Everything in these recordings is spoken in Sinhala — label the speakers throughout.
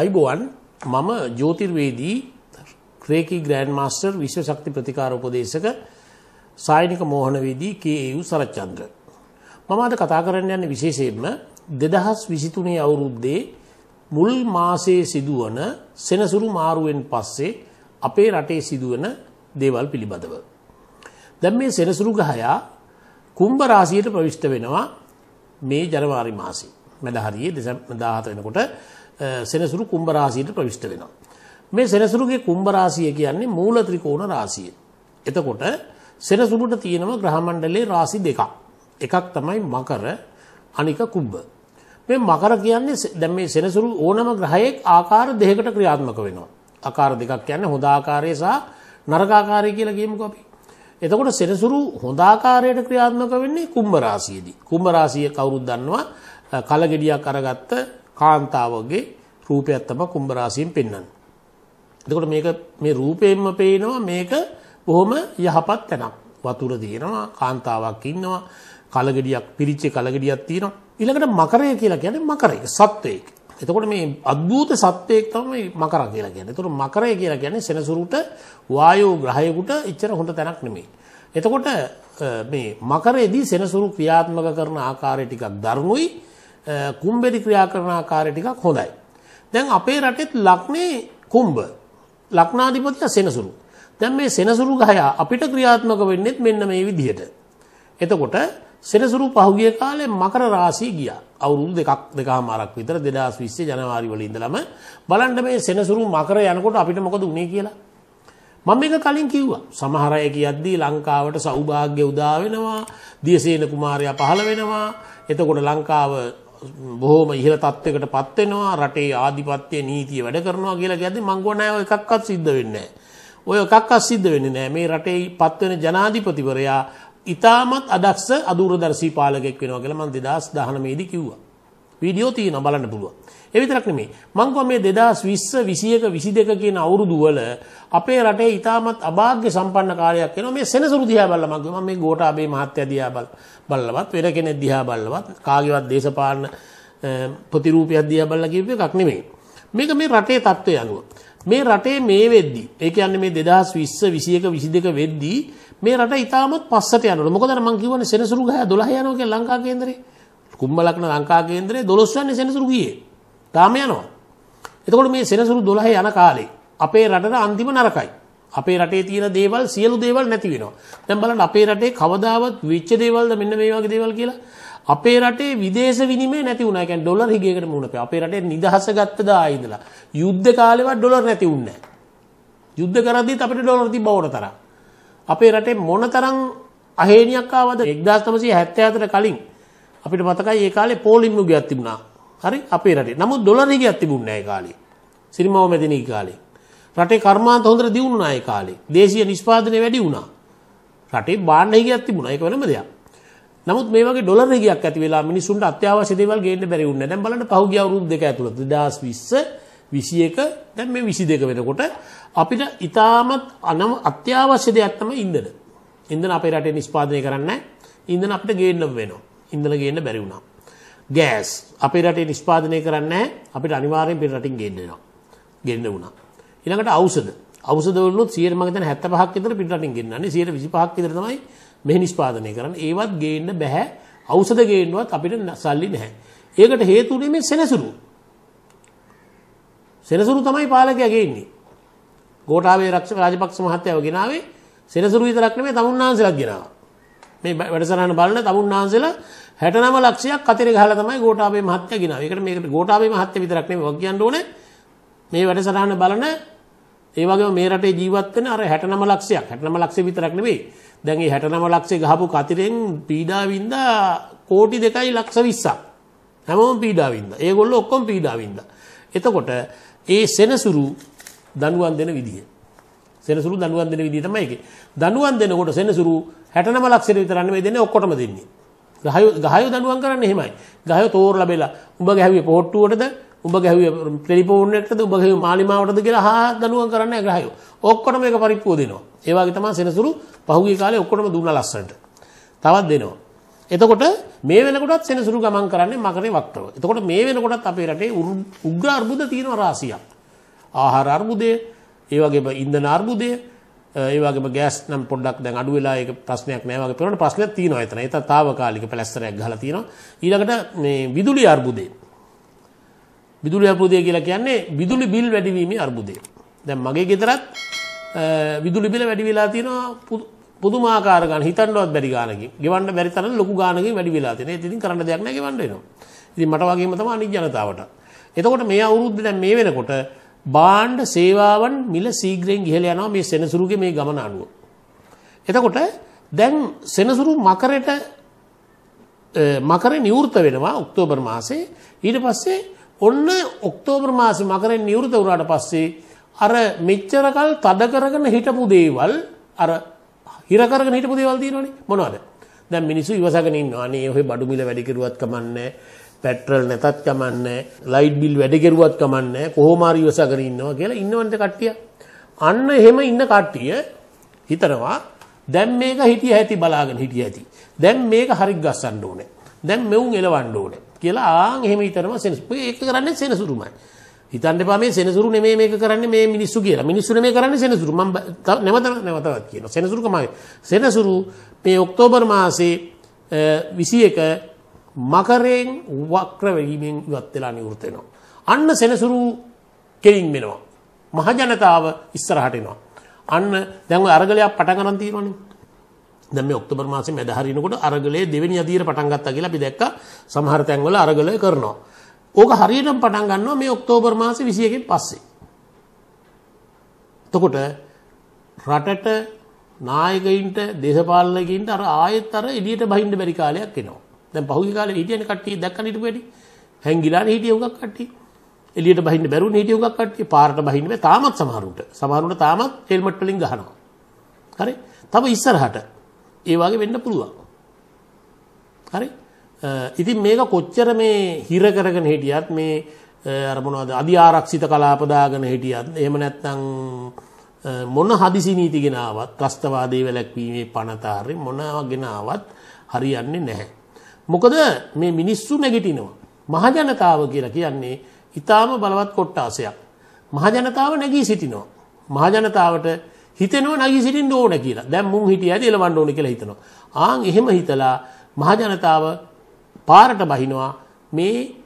Speaker 1: අයිබෝවන් මම ජෝතිර්වේදී ක්‍රේකි ග්‍රෑන්ඩ් මාස්ටර් විශ්ව ශක්ති ප්‍රතිකාර උපදේශක සායනික මෝහනවේදී කේයු සරච්චන්ද්‍ර මම අද කතා කරන්න යන්නේ විශේෂයෙන්ම 2023 අවුරුද්දේ මුල් මාසයේ සිදුවන සෙනසුරු මාරුවෙන් පස්සේ අපේ රටේ සිදුවන දේවල් පිළිබඳව දැන් මේ සෙනසුරු ගහයා කුම්භ රාශියට ප්‍රවිෂ්ඨ වෙනවා මේ ජනවාරි මාසේ මැද හරියේ දෙසැම්බර් 17 වෙනකොට සෙනසුරු කුම්භ රාශියට ප්‍රවිෂ්ඨ වෙනවා. මේ සෙනසුරුගේ කුම්භ රාශිය කියන්නේ මූල ත්‍රිකෝණ රාශිය. එතකොට සෙනසුරුට තියෙනවා ග්‍රහ මණ්ඩලයේ රාශි දෙකක්. එකක් තමයි මකර අනික කුම්භ. මේ මකර කියන්නේ දැන් මේ සෙනසුරු ඕනම ග්‍රහයක ආකාර දෙකකට ක්‍රියාත්මක වෙනවා. ආකාර දෙකක් කියන්නේ හොඳ ආකාරය සහ නරක ආකාරය කියලා කියමුකෝ අපි. එතකොට සෙනසුරු හොඳ ආකාරයට ක්‍රියාත්මක වෙන්නේ කුම්භ රාශියේදී. කුම්භ රාශිය කවුරුත් දන්නවා කලගෙඩියක් අරගත්ත කාන්තාවගේ රූපයක් තමයි කුම්භ රාශියෙන් පෙන්වන්නේ. එතකොට මේක මේ රූපයෙන්ම පේනවා මේක බොහොම යහපත් තැනක්. වතුර දිනනවා, කාන්තාවක් ඉන්නවා, කලගෙඩියක් පිරිච්ච කලගෙඩියක් තියෙනවා. ඊළඟට මකරය කියලා කියන්නේ මකරය සත්වයෙක්. එතකොට මේ අද්භූත සත්වයෙක් තමයි මකර කියලා කියන්නේ. එතකොට මකරය කියලා කියන්නේ සෙනසුරුට වායෝ ග්‍රහයෙකුට ඉච්චර හොඳ තැනක් නෙමෙයි. එතකොට මේ මකරයේදී සෙනසුරු ක්‍රියාත්මක කරන ආකාරය ටිකක් දරුණුයි. කුම්බෙරි ක්‍රියා කරන ආකාරය ටිකක් හොඳයි. දැන් අපේ රටෙත් ලක්නේ කුම්භ. ලක්නාධිපතියා සෙනසුරු. දැන් මේ සෙනසුරු ගහය අපිට ක්‍රියාත්මක වෙන්නේත් මෙන්න මේ විදිහට. එතකොට සෙනසුරු පහුගිය කාලේ මකර රාශිය ගියා. අවුරුදු දෙකක් දෙකමාරක් විතර 2020 ජනවාරි වල ඉඳලම බලන්න මේ සෙනසුරු මකර යනකොට අපිට මොකද වුනේ කියලා. මම මේක කලින් කිව්වා. සමහර අය කියද්දී ලංකාවට සෞභාග්‍ය උදා වෙනවා, දියසේන කුමාරයා පහළ වෙනවා. එතකොට ලංකාව බොහොම ඉහළ තත්වයකට පත් වෙනවා රටේ ආධිපත්‍ය නීතිය වැඩ කරනවා කියලා කියද්දි මං ගොනා ඔය එකක්වත් සිද්ධ වෙන්නේ නැහැ. ඔය එකක්වත් සිද්ධ වෙන්නේ නැහැ. මේ රටේ පත් වෙන ජනාධිපතිවරයා ඉතාමත් අදක්ෂ අදූරදර්ශී පාලකෙක් වෙනවා කියලා මම 2019 දී කිව්වා. වීඩියෝ තියෙනවා බලන්න පුළුවන්. ඒ විතරක් නෙමෙයි. මං කියවා මේ 2020 21 22 කියන අවුරුදු වල අපේ රටේ ඊටමත් අභාග්‍ය සම්පන්න කාලයක් වෙනවා. මේ සෙනසුරු දිහා බලලා මං කියවා මම මේ ගෝඨාභය මහත්තයා දිහා බලලවත් වෙන කෙනෙක් දිහා බලලවත් කාගේවත් දේශපාලන ප්‍රතිරූපයක් දිහා බලලා කියපු එකක් නෙමෙයි. මේක මේ රටේ தত্ত্বය අනුව. මේ රටේ මේ වෙද්දි ඒ කියන්නේ මේ 2020 21 22 වෙද්දි මේ රට ඊටමත් පස්සට යනවා. මොකද මං කියවනේ සෙනසුරු ගහ 12 යනවා කියලා ලංකා කේන්දරේ. කුම්බලක්න ලංකා කේන්දරේ 12 වෙනි සෙනසුරු ගියේ. තාම යනවා. එතකොට මේ සෙනසුරු 12 යන කාලේ අපේ රටට අන්තිම නරකයි. අපේ රටේ තියෙන දේවල් සියලු දේවල් නැති වෙනවා. දැන් බලන්න අපේ රටේ කවදාවත් වෙච්ච දේවල්ද මෙන්න මේ වගේ දේවල් කියලා අපේ රටේ විදේශ විනිමය නැති වුණා. කියන්නේ ඩොලර් හිගයකට මුණ පැව. අපේ රටේ නිදහස ගත්ත දායි ඉඳලා යුද්ධ කාලේවත් ඩොලර් නැති වුණේ නැහැ. යුද්ධ කරද්දිත් අපිට ඩොලර් තිබ්බවට තරම්. අපේ රටේ මොන තරම් අහේනියක් ආවද 1974 කලින් අපිට මතකයි ඒ කාලේ පෝලිම් යුගයක් තිබුණා. හරි අපේ රටේ. නමුත් ඩොලර් හිගයක් තිබුණේ නැහැ ඒ කාලේ. සිරිමාව මැදිනී කාලේ. රටේ කර්මාන්ත හොඳට දියුණු වුණා ඒ කාලේ. දේශීය නිෂ්පාදනය වැඩි වුණා. රටේ බාණ්ඩ හිගයක් තිබුණා. ඒක වෙනම දෙයක්. නමුත් මේ වගේ ඩොලර් හිගයක් ඇති වෙලා මිනිසුන්ට අත්‍යවශ්‍ය දේවල් ගේන්න බැරි වුණා. දැන් බලන්න පහුගිය අවුරුදු දෙක ඇතුළත 2020 21 දැන් මේ 22 වෙනකොට අපිට ඉතාමත් අනව අත්‍යවශ්‍ය දෙයක් තමයි ඉන්ධන. ඉන්ධන අපේ රටේ නිෂ්පාදනය කරන්නේ නැහැ. ඉන්ධන අපිට ගේන්න වෙනවා. ඉන්ධන ගේන්න බැරි වුණා. ගෑස් අපේ රටේ නිෂ්පාදනය කරන්න අපිට අනිවාර්යෙන් පිට රටින් ගෙන්න්නවා ගෙන්න්න වුණා. ඉනකට අවසද අවසදවලු සියර මගත හැත්ත පහක් තර පිට රටින් ගෙන්න්නේ සියට විසි පහක් තරමයි මෙහ නිෂ්පාදනය කරන්න ඒවත් ගේන්න බැහැ අවසද ගේන්නුවත් අපිට සල්ලි නැහැ. ඒකට හේතුනේ මේ සෙනසුරු. සෙනසුරු තමයි පාලකයගෙන්නේ. ගෝටාවේ රක්ෂ රාජපක්ෂ මහත්තයව ගෙනාවේ සෙනසුරු විතරක් නෙමෙයි තමුන්නාන්සලක් ගෙනාවා. මේ වැඩසටහන බලන තමුන් වහන්සේලා 69 ලක්ෂයක් අතර ගහලා තමයි ගෝඨාභය මහත්තයා ගිනව. ඒකට මේකට ගෝඨාභය මහත්තයා විතරක් නෙමෙයි ඔක් කියන්න ඕනේ. මේ වැඩසටහන බලන ඒ වගේම මේ රටේ ජීවත් වෙන අර 69 ලක්ෂයක් 69 ලක්ෂය විතරක් නෙමෙයි. දැන් මේ 69 ලක්ෂය ගහපු කතරෙන් පීඩා වින්දා කෝටි 2යි ලක්ෂ 20ක්. හැමෝම පීඩා වින්දා. ඒගොල්ලෝ ඔක්කොම පීඩා වින්දා. එතකොට ඒ සෙනසුරු දනුවන් දෙන විදිය සෙනසුරු දනුවන් දෙන විදිහ තමයි ඒකේ. දනුවන් දෙනකොට සෙනසුරු 69 ලක්ෂෙට විතරක් නෙමෙයි දෙන්නේ ඔක්කොටම දෙන්නේ. ගහයෝ ගහයෝ දනුවන් කරන්නේ එහෙමයි. ගහයෝ තෝරලා බෙලා උඹ ගැහුවේ පොට්ටුවටද උඹ ගැහුවේ ටෙලිෆෝන් එකටද උඹ ගැහුවේ මාලිමාවටද කියලා හා දනුවන් කරන්නේ ගහයෝ. ඔක්කොටම ඒක පරිප්පුව දෙනවා. ඒ වගේ තමයි සෙනසුරු පහුගිය කාලේ ඔක්කොටම දුන්නා ලස්සනට. තවත් දෙනවා. එතකොට මේ වෙනකොටත් සෙනසුරු ගමන් කරන්නේ මකරේ වක්‍රව. එතකොට මේ වෙනකොටත් අපේ රටේ උග්‍ර අර්බුද තියෙනවා රාශියක්. ආහාර අර්බුදය, ඒ වගේම ඉන්ධන අර්බුදය ඒ වගේම ගෑස් නම් පොඩ්ඩක් දැන් අඩු වෙලා ඒක ප්‍රශ්නයක් නෑ වගේ පේනවනේ ප්‍රශ්නයක් තියෙනවා එතන. ඒක తాවකාලික පැලැස්තරයක් ගහලා තියෙනවා. ඊළඟට මේ විදුලි අර්බුදය. විදුලි අර්බුදය කියලා කියන්නේ විදුලි බිල් වැඩිවීමේ අර්බුදය. දැන් මගේ ගෙදරත් විදුලි බිල වැඩි වෙලා තියෙනවා පුදුමාකාර ගන්න හිතන්නවත් බැරි ගානකින්. ගෙවන්න බැරි තරම් ලොකු ගානකින් වැඩි වෙලා තියෙනවා. ඒක ඉතින් කරන්න දෙයක් නෑ ගෙවන්න වෙනවා. ඉතින් මට වගේම තමයි අනිත් ජනතාවට. එතකොට මේ අවුරුද්ද දැන් මේ වෙනකොට බාණ්ඩ සේවාවන් මිල සීග්‍රයෙන් ඉහළ යනවා මේ සෙනසුරුගේ මේ ගමන අනුව. එතකොට දැන් සෙනසුරු මකරට මකර නිවෘත වෙනවා ඔක්තෝබර් මාසේ ඊට පස්සේ ඔන්න ඔක්තෝබර් මාසේ මකරෙන් නිවෘත වුණාට පස්සේ අර මෙච්චරකල් තද කරගෙන හිටපු දේවල් අර හිර කරගෙන හිටපු දේවල් තියෙනවනේ මොනවද? දැන් මිනිස්සු ඉවසගෙන ඉන්නවා. අනේ ඔය බඩු මිල වැඩි කරුවත් කමන්නේ නැහැ. පැට්‍රල් නැතත් කමන්නේ ලයිට් බිල් වැඩ කෙරුවත් කමන්නේ කොහොම හරි ඉවසගෙන ඉන්නවා කියලා ඉන්නවන්ට කට්ටිය. අන්න එහෙම ඉන්න කට්ටිය හිතනවා දැන් මේක හිටිය ඇති බලාගෙන හිටිය ඇති. දැන් මේක හරි ගස්සන්න ඕනේ. දැන් මෙවුන් එලවන්න ඕනේ කියලා ආන් එහෙම හිතනවා සෙනසු. ඒක කරන්නේ සෙනසුරුමයි. හිතන්න එපා මේ සෙනසුරු නෙමෙයි මේක කරන්නේ මේ මිනිස්සු කියලා. මිනිස්සු නෙමෙයි කරන්නේ සෙනසුරු. මම නැවත නැවතවත් කියනවා. සෙනසුරුකමයි. සෙනසුරු මේ ඔක්තෝබර් මාසේ 21 මකරයෙන් වක්‍ර වැඩීමෙන් ඉවත් වෙලා නිවෘත වෙනවා. අන්න සෙනසුරු කෙලින් වෙනවා. මහජනතාව ඉස්සරහට එනවා. අන්න දැන් ඔය අරගලයක් පටන් ගන්න තියෙනවනේ. දැන් මේ ඔක්තෝබර් මාසේ මැද හරිනකොට අරගලයේ දෙවෙනි අදියර පටන් ගත්තා කියලා අපි දැක්කා. සමහර තැන්වල අරගලය කරනවා. ඕක හරියටම පටන් ගන්නවා මේ ඔක්තෝබර් මාසේ 21 පස්සේ. එතකොට රටට නායකයින්ට දේශපාලනකින්ට අර ආයෙත් අර එළියට බහින්න බැරි කාලයක් එනවා. දැන් පහුගිය කාලේ හිටියනේ කට්ටිය දැක්කන හිටපු වැඩි. හැංගිලානේ හිටිය උගක් කට්ටිය. එළියට බහින්න බැරුණ හිටිය උගක් කට්ටිය. පාරට බහින්න බැ තාමත් සමහරුන්ට. සමහරුන්ට තාමත් හෙල්මට් වලින් ගහනවා. හරි? තව ඉස්සරහට ඒ වගේ වෙන්න පුළුවන්. හරි? ඉතින් මේක කොච්චර මේ හිර කරගෙන හිටියත් මේ අර මොනවද අධි ආරක්ෂිත කලාප දාගෙන හිටියත් එහෙම නැත්නම් මොන හදිසි නීති ගෙනාවත් ත්‍රස්තවාදී වැළැක්වීමේ පනතාරේ මොනවා ගෙනාවත් හරියන්නේ නැහැ. මොකද මේ මිනිස්සු නැගිටිනවා. මහජනතාව කියලා කියන්නේ ඊටාම බලවත් කොට්ටාසයක්. මහජනතාව නැගී සිටිනවා. මහජනතාවට හිතෙනවා නැගී සිටින්න ඕන කියලා. දැන් මුන් හිටියද එලවන්න ඕන කියලා හිතනවා. ආන් එහෙම හිතලා මහජනතාව පාරට බහිනවා මේ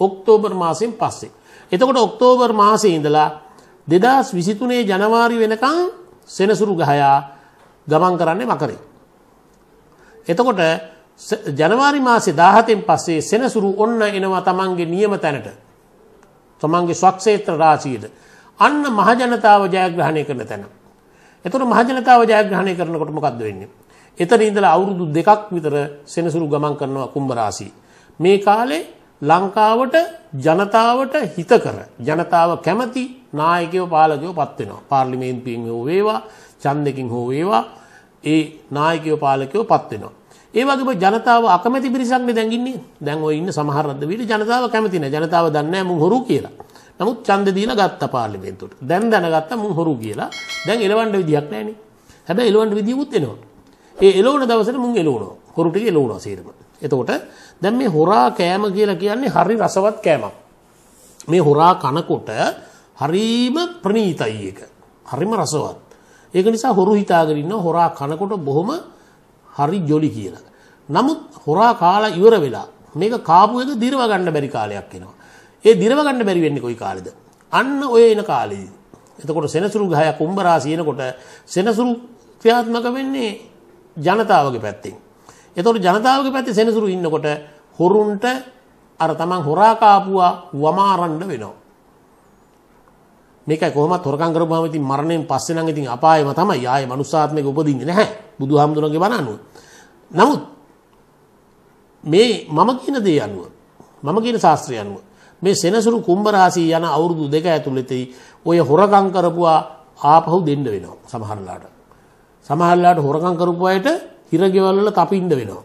Speaker 1: ඔක්තෝබර් මාසයෙන් පස්සේ. එතකොට ඔක්තෝබර් මාසේ ඉඳලා 2023 ජනවාරි වෙනකන් සෙනසුරු ගහයා ගමන් කරන්නේ මකරේ. එතකොට ජනවාරි මාසේ 17න් පස්සේ සෙනසුරු ඔන්න එනවා තමන්ගේ නියම තැනට. තමන්ගේ ස්වක්ෂේත්‍ර රාශියට. අන්න මහජනතාව ජයග්‍රහණය කරන තැන. එතකොට මහජනතාව ජයග්‍රහණය කරනකොට මොකද්ද වෙන්නේ? එතන ඉඳලා අවුරුදු දෙකක් විතර සෙනසුරු ගමන් කරනවා කුම්භ රාශිය. මේ කාලේ ලංකාවට ජනතාවට හිතකර ජනතාව කැමති නායකයෝ පාලකයෝ පත් වෙනවා. පාර්ලිමේන්තුවෙන් හෝ වේවා, ඡන්දකින් හෝ වේවා, ඒ නායකයෝ පාලකයෝ පත් වෙනවා. ඒ වගේ ජනතාව අකමැති පිරිසක්නේ දැන් ඉන්නේ. දැන් ඔය ඉන්න සමහර රද්දවීට ජනතාව කැමති නැහැ. ජනතාව දන්නේ නැහැ මුන් හොරු කියලා. නමුත් ඡන්ද දීලා ගත්තා පාර්ලිමේන්තුවට. දැන් දැනගත්තා මුන් හොරු කියලා. දැන් එලවන්න විදියක් නැහැනේ. හැබැයි එලවන්න විදියකුත් එනවා. ඒ එලවන දවසට මුන් එලවනවා. හොරු ටික එලවනවා සේරම. එතකොට දැන් මේ හොරා කෑම කියලා කියන්නේ හරි රසවත් කෑමක්. මේ හොරා කනකොට හරීම ප්‍රනීතයි එක. හරිම රසවත්. ඒක නිසා හොරු හිතාගෙන ඉන්න හොරා කනකොට බොහොම හරි ජොලි කියලා. නමුත් හොරා කාලා ඉවර වෙලා මේක කාපු එක දිරව ගන්න බැරි කාලයක් එනවා. ඒ දිරව ගන්න බැරි වෙන්නේ කොයි කාලෙද? අන්න ඔය එන කාලෙදි. එතකොට සෙනසුරු ගහය කුම්භ රාශිය එනකොට සෙනසුරු ක්‍රියාත්මක වෙන්නේ ජනතාවගේ පැත්තෙන්. එතකොට ජනතාවගේ පැත්තේ සෙනසුරු ඉන්නකොට හොරුන්ට අර තමන් හොරා කාපුවා වමාරන්න වෙනවා. මේකයි කොහොමත් හොරකම් කරපුවාම ඉතින් මරණයෙන් පස්සේ නම් ඉතින් අපායම තමයි. ආයේ මනුස්සාත්මයක උපදින්නේ නැහැ. බුදුහාමුදුරන්ගේ බණ අනුව. නමුත් මේ මම කියන දේ අනුව මම කියන ශාස්ත්‍රය අනුව මේ සෙනසුරු කුම්භ රාශිය යන අවුරුදු දෙක ඇතුළතදී ඔය හොරකම් කරපුවා ආපහු දෙන්න වෙනවා සමහරලාට. සමහරලාට හොරකම් කරපු අයට හිරගෙවල් වල කපින්න වෙනවා.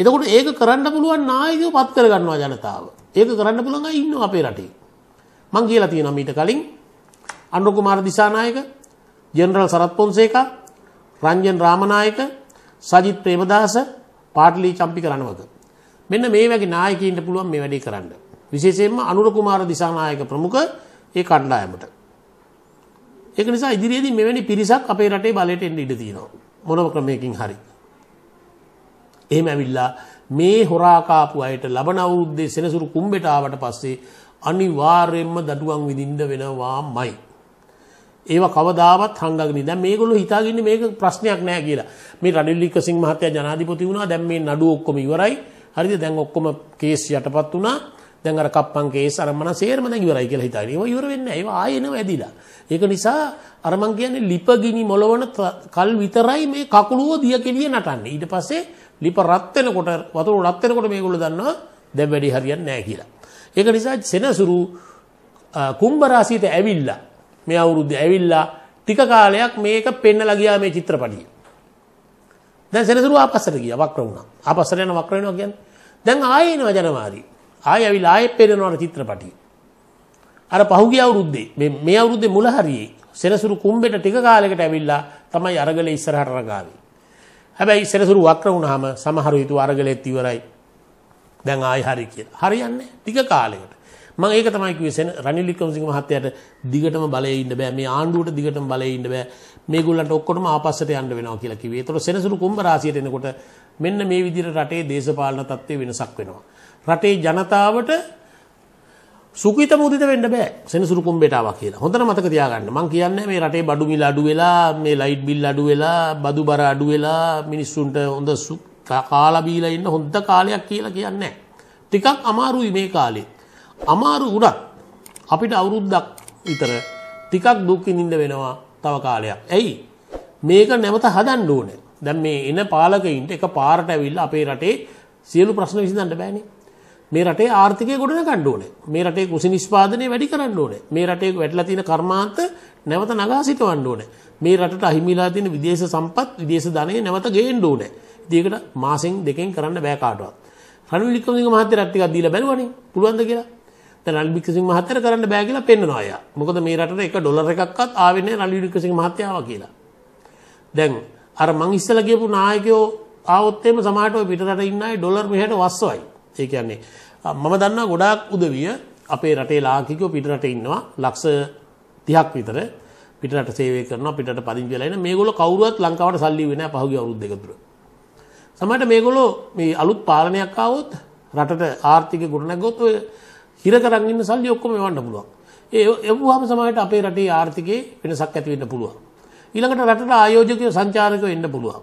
Speaker 1: එතකොට ඒක කරන්න පුළුවන් නායකයෝ පත් කර ගන්නවා ජනතාව. ඒක කරන්න පුළුවන් අය ඉන්නවා අපේ රටේ. මං කියලා තියෙනවා මීට කලින් අනුර කුමාර දිසානායක, ජෙනරල් සරත් පොන්සේකා, රංජන් රාමනායක, සජිත් ප්‍රේමදාස පාටලී චම්පි කරනවක. මෙන්න මේ වගේ නායකීන්ට පුළුවන් මේ වැඩේ කරන්න. විශේෂයෙන්ම අනුර කුමාර දිසානායක ප්‍රමුඛ ඒ කණ්ඩායමට. ඒක නිසා ඉදිරියේදී මෙවැනි පිරිසක් අපේ රටේ බලයට එන්න ඉඩ තියෙනවා. මොනම ක්‍රමයකින් හරි. එහෙම ඇවිල්ලා මේ හොරාකාපු අයට ලබන අවුරුද්දේ සෙනසුරු කුම්බෙට ආවට පස්සේ අනිවාර්යයෙන්ම දඩුවම් විඳින්න වෙනවාමයි. ඒව කවදාවත් හංගගෙන දැන් මේගොල්ලෝ හිතාගන්නේ මේක ප්‍රශ්නයක් නෑ කියලා. මේ රනිල් වික්‍රමසිංහ මහත්තයා ජනාධිපති වුණා. දැන් මේ නඩුව ඔක්කොම ඉවරයි. හරිද? දැන් ඔක්කොම කේස් යටපත් වුණා. දැන් අර කප්පන් කේස් අර මන සේරම දැන් ඉවරයි කියලා හිතාගෙන. ඒව ඉවර වෙන්නේ නෑ. ඒව ආයෙනව ඇදිලා. ඒක නිසා අර මං කියන්නේ ලිපගිනි මොලවන කල් විතරයි මේ කකුලුව දිය කෙලිය නටන්නේ. ඊට පස්සේ ලිප රත් වෙනකොට වතුර රත් වෙනකොට මේගොල්ලෝ දන්නවා දැන් වැඩි හරියන්නේ නෑ කියලා. ඒක නිසා සෙනසුරු කුම්භ රාශියට ඇවිල්ලා මේ අවුරුද්ද ඇවිල්ලා ටික කාලයක් මේක පෙන්නලා ගියා මේ චිත්‍රපටිය. දැන් සෙනසුරු ආපස්සට ගියා වක්‍ර වුණා. ආපස්සට යන වක්‍ර වෙනවා කියන්නේ. දැන් ආයෙ එනවා ජනවාරි. ආයෙ ඇවිල්ලා ආයෙ පෙන්නනවා චිත්‍රපටිය. අර පහුගිය අවුරුද්දේ මේ මේ අවුරුද්දේ මුල හරියේ සෙනසුරු කුම්බෙට ටික කාලයකට ඇවිල්ලා තමයි අරගලේ ඉස්සරහට රගාවේ. හැබැයි සෙනසුරු වක්‍ර වුණාම සමහරු හිතුව අරගලෙත් ඉවරයි. දැන් ආයෙ හරි කියලා. හරියන්නේ ටික කාලයකට. මම ඒක තමයි කිව්වේ සෙන රනිල් වික්‍රමසිංහ මහත්තයාට දිගටම බලයේ ඉන්න බෑ මේ ආණ්ඩුවට දිගටම බලයේ ඉන්න බෑ මේගොල්ලන්ට ඔක්කොටම ආපස්සට යන්න වෙනවා කියලා කිව්වේ. ඒතකොට සෙනසුරු කුම්භ රාශියට එනකොට මෙන්න මේ විදිහට රටේ දේශපාලන තත්ත්වය වෙනසක් වෙනවා. රටේ ජනතාවට සුඛිත මුදිත වෙන්න බෑ සෙනසුරු කුම්බේට ආවා කියලා. හොඳට මතක තියාගන්න. මම කියන්නේ මේ රටේ බඩු මිල අඩු වෙලා, මේ ලයිට් බිල් අඩු වෙලා, බදු බර අඩු වෙලා මිනිස්සුන්ට හොඳ කාලා බීලා ඉන්න හොඳ කාලයක් කියලා කියන්නේ නැහැ. ටිකක් අමාරුයි මේ කාලේ. අමාරු උනත් අපිට අවුරුද්දක් විතර ටිකක් දුක්කිනින්ද වෙනවා තව කාලයක්. ඇයි මේක නැවත හදන්න ඕනේ. දැන් මේ එන පාලකයින්ට එක පාරට ඇවිල්ලා අපේ රටේ සියලු ප්‍රශ්න විසඳන්න බෑනේ. මේ රටේ ආර්ථිකය ගොඩනගන්න ඕනේ. මේ රටේ කුසි නිෂ්පාදනය වැඩි කරන්න ඕනේ. මේ රටේ වැටලා තියෙන කර්මාන්ත නැවත නගා සිටවන්න ඕනේ. මේ රටට අහිමිලා තියෙන විදේශ සම්පත් විදේශ ධනය නැවත ගේන්න ඕනේ. ඉතින් මාසෙන් දෙකෙන් කරන්න බෑ කාටවත්. රනිල් වික්‍රමසිංහ මහත්තයාට ටිකක් දීලා බැලුවනේ. පුළුවන්ද කියලා? රන්බික්සිං මහත්තර කරන්න බෑ කියලා පෙන්වනවා අය. මොකද මේ රටට එක ඩොලර් එකක්වත් ආවේ නැහැ රන්බික්සිං මහත්තයාව කියලා. දැන් අර මං ඉස්සලා කියපු නායකයෝ ආවොත් එimhe සමහරට ඔය පිටරට ඉන්න අය ඩොලර් මෙහෙට වස්සවයි. ඒ කියන්නේ මම දන්නා ගොඩාක් උදවිය අපේ රටේ ලාංකිකයෝ පිටරට ඉන්නවා ලක්ෂ 30ක් විතර පිටරට සේවය කරනවා පිටරට පදිංචි වෙලා ඉන්න මේගොල්ලෝ කවුරුවත් ලංකාවට සල්ලි වෙන්නේ නැහැ පහුගිය අවුරුදු දෙක තුර. සමහරට මේගොල්ලෝ මේ අලුත් පාලනයක් ආවොත් රටට ආර්ථික ගොඩනැගුවොත් ඔය හිර කරන් ඉන්න සල්ලි ඔක්කොම එවන්න පුළුවන්. ඒ එවුවාම සමහරට අපේ රටේ ආර්ථිකයේ වෙනසක් ඇති වෙන්න පුළුවන්. ඊළඟට රටට ආයෝජකයෝ සංචාරකයෝ එන්න පුළුවන්.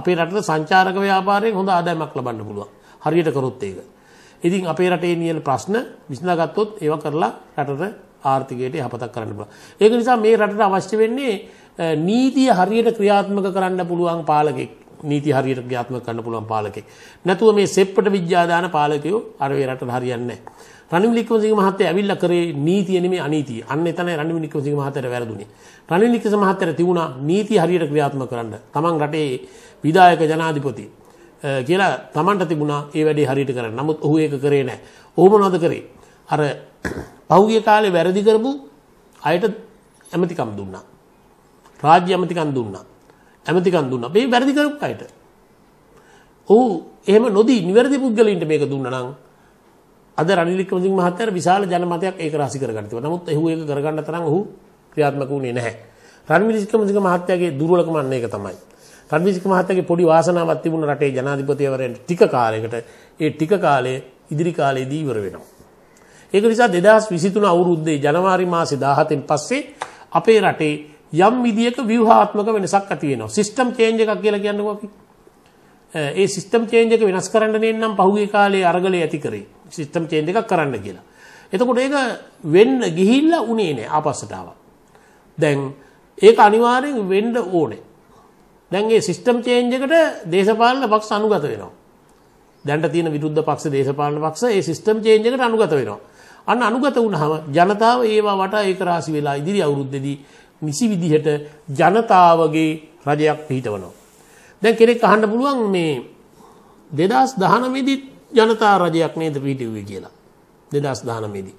Speaker 1: අපේ රටට සංචාරක ව්‍යාපාරයෙන් හොඳ ආදායමක් ලබන්න පුළුවන්. හරියට කරොත් ඒක. ඉතින් අපේ රටේ නියල ප්‍රශ්න විසඳගත්තොත් ඒවා කරලා රටට ආර්ථිකයට යහපතක් කරන්න පුළුවන්. ඒක නිසා මේ රටට අවශ්‍ය වෙන්නේ නීතිය හරියට ක්‍රියාත්මක කරන්න පුළුවන් පාලකෙක්. නීති හරියට ක්‍රියාත්මක කරන්න පුළුවන් පාලකෙක්. නැතුව මේ සෙප්පට විද්‍යාදාන පාලකයෝ අර වේ රටට හරියන්නේ නැහැ. රනිල් වික්‍රමසිංහ මහත්තයා ඇවිල්ලා කරේ නීතිය නෙමෙයි අනීතිය. අන්න එතනයි රනිල් වික්‍රමසිංහ මහත්තයාට වැරදුනේ. රනිල් වික්‍රමසිංහ මහත්තයාට තිබුණා නීති හරියට ක්‍රියාත්මක කරන්න. තමන් රටේ විධායක ජනාධිපති කියලා තමන්ට තිබුණා ඒ වැඩේ හරියට කරන්න. නමුත් ඔහු ඒක කරේ නැහැ. ඔහු මොනවද කරේ? අර පහුගිය කාලේ වැරදි කරපු අයට ඇමතිකම් දුන්නා. රාජ්‍ය ඇමතිකම් දුන්නා. ඇමතිකම් දුන්නා. මේ වැරදි කරපු අයට. ඔහු එහෙම නොදී නිවැරදි පුද්ගලයින්ට මේක දුන්නා නම් අද රනිල් වික්‍රමසිංහ මහත්තයාට විශාල ජනමතයක් ඒක රාශි කරගන්න තිබුණා. නමුත් එහු ඒක කරගන්න තරම් ඔහු ක්‍රියාත්මක වුණේ නැහැ. රනිල් වික්‍රමසිංහ මහත්තයාගේ දුර්වලකම අන්න ඒක තමයි. රනිල් වික්‍රමසිංහ මහත්තයාගේ පොඩි වාසනාවක් තිබුණ රටේ ජනාධිපතිවරයන්ට ටික කාලයකට ඒ ටික කාලයේ ඉදිරි කාලයේදී ඉවර වෙනවා. ඒක නිසා 2023 අවුරුද්දේ ජනවාරි මාසේ 17න් පස්සේ අපේ රටේ යම් විදියක ව්‍යුහාත්මක වෙනසක් ඇති වෙනවා. සිස්ටම් චේන්ජ් එකක් කියලා කියන්නේ කොහොමද? ඒ සිස්ටම් චේන්ජ් එක වෙනස් කරන්න නෙන්නම් පහුගිය කාලේ අරගලේ ඇති කරේ සිස්ටම් චේන්ජ් එකක් කරන්න කියලා. එතකොට ඒක වෙන්න ගිහිල්ලා උනේ නෑ ආපස්සට ආවා. දැන් ඒක අනිවාර්යෙන් වෙන්න ඕනේ. දැන් මේ සිස්ටම් චේන්ජ් එකට දේශපාලන පක්ෂ අනුගත වෙනවා. දැන්ට තියෙන විරුද්ධ පක්ෂ දේශපාලන පක්ෂ ඒ සිස්ටම් චේන්ජ් එකට අනුගත වෙනවා. අන්න අනුගත වුණාම ජනතාව ඒවා වටා ඒක රාශි වෙලා ඉදිරි අවුරුද්දේදී නිසි විදිහට ජනතාවගේ රජයක් පිහිටවනවා. දැන් කෙනෙක් අහන්න පුළුවන් මේ දෙදස් දහනමේදී ජනතා රජයක් නේද පිටිව්වේ කියලා. දෙදස් දහනමේදී.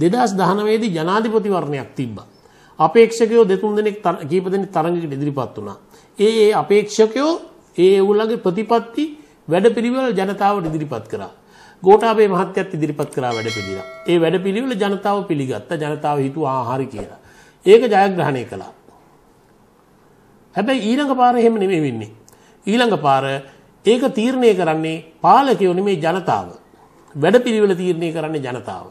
Speaker 1: දෙදස් දහනවේදී ජනාධිපතිවරණයක් තිබ්බ. අපේක්ෂකයෝ දෙතුන් දෙනෙක් කීප දෙනෙ තරඟකට ඉදිරිපත් වුණා. ඒ ඒ අපේක්ෂකයෝ ඒ ඔවුල්ලගේ ප්‍රතිපත්ති වැඩ පිළිවෙල ජනතාවට ඉදිරිපත් කරා. ගෝටාබේ මහත්‍යත් ඉදිරිපත් කරා වැඩ පිළිලා. ඒ වැඩ පිළිවෙල ජනතාව පිළිගත්ත ජනතාව හිතු ආහාරි කියලා. ඒක ජයග්‍රහණය කළා. හැබැයි ඊළඟ පාර එහෙම නෙමෙයි වෙන්නේ. ඊළඟ පාර ඒක තීරණය කරන්නේ පාලකයෝ නෙමේ ජනතාව. වැඩපිළිවෙල තීරණය කරන්නේ ජනතාව.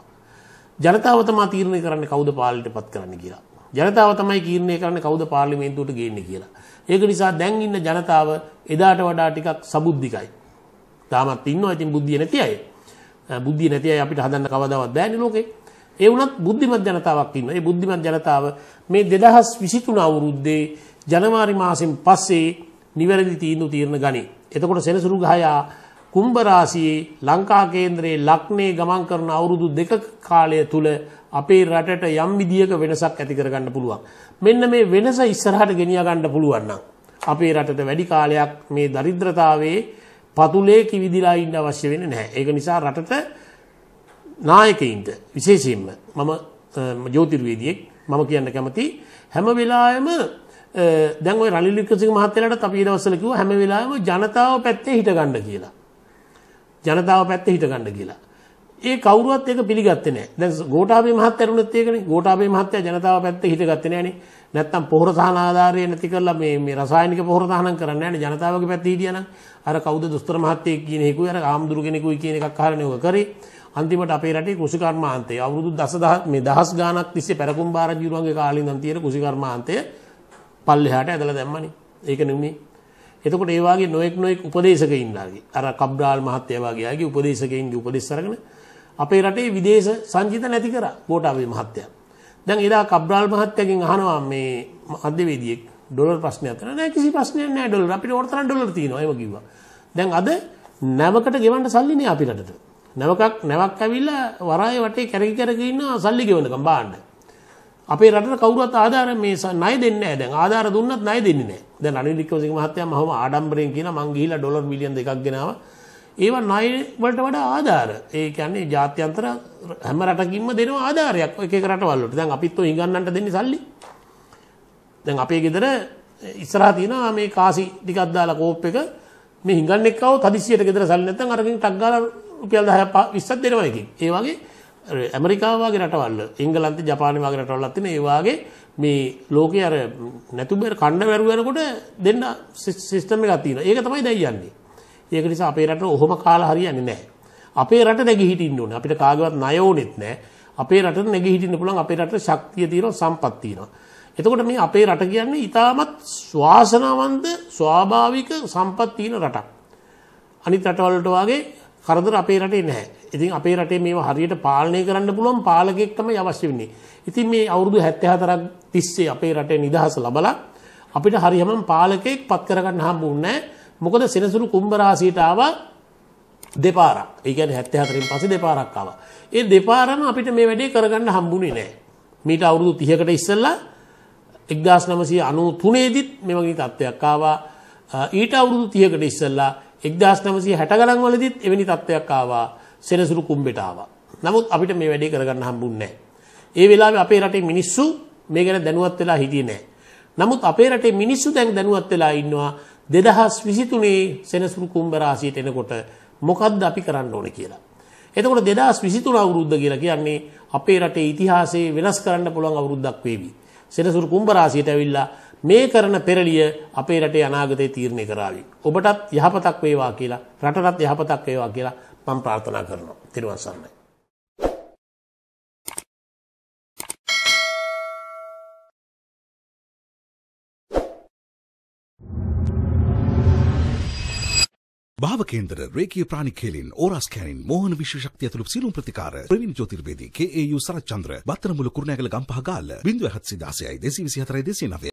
Speaker 1: ජනතාව තමා තීරණය කරන්නේ කවුද පාලනයටපත් කරන්න කියලා. ජනතාව තමයි තීරණය කරන්නේ කවුද පාර්ලිමේන්තුවට ගේන්නේ කියලා. ඒක නිසා දැන් ඉන්න ජනතාව එදාට වඩා ටිකක් සබුද්ධිකයි. තාමත් ඉන්නවා ඉතින් බුද්ධිය නැති අය. බුද්ධිය නැති අය අපිට හදන්න කවදාවත් බෑනේ ලෝකේ. ඒ වුණත් බුද්ධිමත් ජනතාවක් ඉන්නවා. ඒ බුද්ධිමත් ජනතාව මේ 2023 අවුරුද්දේ ජනවාරි මාසෙන් පස්සේ නිවැරදි තීන්දුව තීරණ ගනී. එතකොට සෙනසුරු ගහයා කුම්භ රාශියේ ලංකා කේන්ද්‍රයේ ලක්නේ ගමන් කරන අවුරුදු දෙක කාලය තුල අපේ රටට යම් විදියක වෙනසක් ඇති කරගන්න පුළුවන්. මෙන්න මේ වෙනස ඉස්සරහට ගෙනියා ගන්න පුළුවන් නම් අපේ රටට වැඩි කාලයක් මේ දරිද්‍රතාවයේ පතුලේ කිවිදිලා ඉන්න අවශ්‍ය වෙන්නේ නැහැ. ඒක නිසා රටට නායකයින්ට විශේෂයෙන්ම මම ජෝතිර්වේදියෙක් මම කියන්න කැමති හැම වෙලාවෙම දැන් ওই රනිල් වික්‍රමසිංහ මහත්තයාට අපි ඊළවසල කිව්වා හැම වෙලාවෙම ජනතාව පැත්තේ හිට ගන්න කියලා. ජනතාව පැත්තේ හිට ගන්න කියලා. ඒ කවුරුවත් ඒක පිළිගත්තේ නැහැ. දැන් ගෝඨාභය මහත්තයාරුණත් ඒකනේ. ගෝඨාභය මහත්තයා ජනතාව පැත්තේ හිටගත්තේ නැහනේ. නැත්තම් පොහොර සහන ආධාරය නැති කරලා මේ මේ රසායනික පොහොර තහනම් කරන්නේ නැහැ නේ. ජනතාවගේ පැත්තේ හිටියනම් අර කවුද දුස්තර මහත්තයෙක් කියන එකකුයි අර ආම්දුරු කෙනෙකුයි කියන එකක් අහලා නේ ඔය කරේ. අන්තිමට අපේ රටේ කුසිකර්මාන්තය අවුරුදු 10 මේ දහස් ගාණක් තිස්සේ පෙරකුම්බාර ජීරුවන්ගේ කාලේ ඉඳන් තියෙන කුසිකර්මාන්තය පල්ලෙහාට ඇදලා දැම්මනේ. ඒක නෙමෙයි. එතකොට ඒ වාගේ නොඑක් නොඑක් උපදේශකයින්ලාගේ අර කබ්ඩාල් මහත්තයා වගේ ආගේ උපදේශකයින්ගේ උපදෙස් අරගෙන අපේ රටේ විදේශ සංචිත නැති කරා ගෝඨාභය මහත්තයා. දැන් එදා කබ්ඩාල් මහත්තයාගෙන් අහනවා මේ මධ්‍යවේදියෙක් ඩොලර් ප්‍රශ්නයක් කරනවා. නෑ කිසි ප්‍රශ්නයක් නෑ ඩොලර්. අපිට ඕන තරම් ඩොලර් තියෙනවා එහෙම කිව්වා. දැන් අද නැවකට ගෙවන්න සල්ලි නෑ අපි රටට. නැවකක් නැවක් ඇවිල්ලා වරාය වටේ කැරකි කැරකි ඉන්නවා සල්ලි ගෙවනකම් බාන්න. අපේ රට කවරුත් ආධාර මේ නය දෙන්න දැන් ආධාර දුන්නත් නය දෙන්න ද අනිරිකෝසි මහත්තය හම ආඩම්බරයෙන් කියන මංගේහිල ඩොලර් මිලියන් දෙකක් ගෙනාව ඒවා නයිවලට වඩා ආධාර ඒකන්නේ ජාත්‍යන්තර හැම රටකින්ම දෙන ආධාරයක් එක රටවල්ලට දැන් අපිත්ව ඉගන්නට දෙන්න සල්ලි දැන් අපේ ගෙදර ඉස්සරා තියෙන මේ කාසි ටිකත්දාල කෝප් එක මේ හිගන්නෙක්කව තදිසියට ගෙදර සල්ලනත අරකින් ටක්ගාල රුපියල් දහ විස්සත් දෙනවයකින් ඒවගේ ඇමරිකාව වගේ රටවල් එංගලන්ත ජපාන වගේ රටවල් අතින ඒ වගේ මේ ලෝකයේ අර නැතුව කණ්ඩ වැරු වෙනකොට දෙන්න සිස්ටම් එකක් තියෙනවා. ඒක තමයි දැන් යන්නේ. ඒක නිසා අපේ රට ඔහොම කාලා හරියන්නේ නැහැ. අපේ රට නැගී හිටින්න ඕනේ. අපිට කාගවත් ණය ඕනෙත් නැහැ. අපේ රටට නැගී හිටින්න පුළුවන් අපේ රටට ශක්තිය තියෙනවා, සම්පත් තියෙනවා. එතකොට මේ අපේ රට කියන්නේ ඊටමත් ස්වාසනවන්ත ස්වාභාවික සම්පත් තියෙන රටක්. අනිත් රටවල් වලට වගේ කරදර අපේ රටේ නැහැ. ඉතින් අපේ රටේ මේවා හරියට පාලනය කරන්න පුළුවන් පාලකෙක් තමයි අවශ්‍ය වෙන්නේ. ඉතින් මේ අවුරුදු 74ක් තිස්සේ අපේ රටේ නිදහස ලැබලා අපිට හරියම පාලකෙක් පත් කරගන්න හම්බුන්නේ මොකද සෙනසුරු කුම්භ රාශියට ආවා දෙපාරක්. ඒ කියන්නේ 74න් පස්සේ දෙපාරක් ආවා. ඒ දෙපාරම අපිට මේ වැඩේ කරගන්න හම්බුනේ නැහැ. මීට අවුරුදු 30කට ඉස්සෙල්ලා 1993 දිත් මේ වගේ තත්ත්වයක් ආවා. ඊට අවුරුදු 30කට ඉස්සෙල්ලා 1960 ගණන් වලදීත් එවැනි තත්ත්වයක් ආවා. සෙනසුරු කුම්බෙට ආවා. නමුත් අපිට මේ වැඩේ කරගන්න හම්බුන්නේ නැහැ. ඒ වෙලාවේ අපේ රටේ මිනිස්සු මේ ගැන දැනුවත් වෙලා හිටියේ නැහැ. නමුත් අපේ රටේ මිනිස්සු දැන් දැනුවත් වෙලා ඉන්නවා 2023 සෙනසුරු කුම්භ රාශියට එනකොට මොකද්ද අපි කරන්න ඕනේ කියලා. එතකොට 2023 අවුරුද්ද කියලා කියන්නේ අපේ රටේ ඉතිහාසයේ වෙනස් කරන්න පුළුවන් අවුරුද්දක් වේවි. සෙනසුරු කුම්භ රාශියට ඇවිල්ලා මේ කරන පෙරලිය අපේ රටේ අනාගතය තීරණය කරાવી. ඔබටත් යහපතක් වේවා කියලා, රටටත් යහපතක් වේවා කියලා මම ප්‍රාර්ථනා කරනවා. තිරුවන් සරණයි. ಭಾವಕೇಂದ್ರ ರೇಖೀಯ ಪ್ರಾಣಿ ಖೇಲಿನ್ ಓರಾಸ್ ಕ್ಯಾನಿನ್ ಮೋಹನ ವಿಶ್ವಶಕ್ತಿ ಅತಲು ಸೀಲು ಪ್ರತಿಕಾರ ಪ್ರವೀಣ್ ಜ್ಯೋತಿರ್ವೇದಿ ಕೆಎಯು ಸರತ್ ಚಂದ್ರ ಬತ್ತನ ಮೂಲ ಕುರ್ನಾಗಲ ಗಂಪಹಗಾಲ್ ಬಿಂದು ಹತ್ತು ದಾಸೆ ಐದು ದೇಸಿ ವಿಸಿ ಹತ್ತರ ದೇಸಿ ನವೆ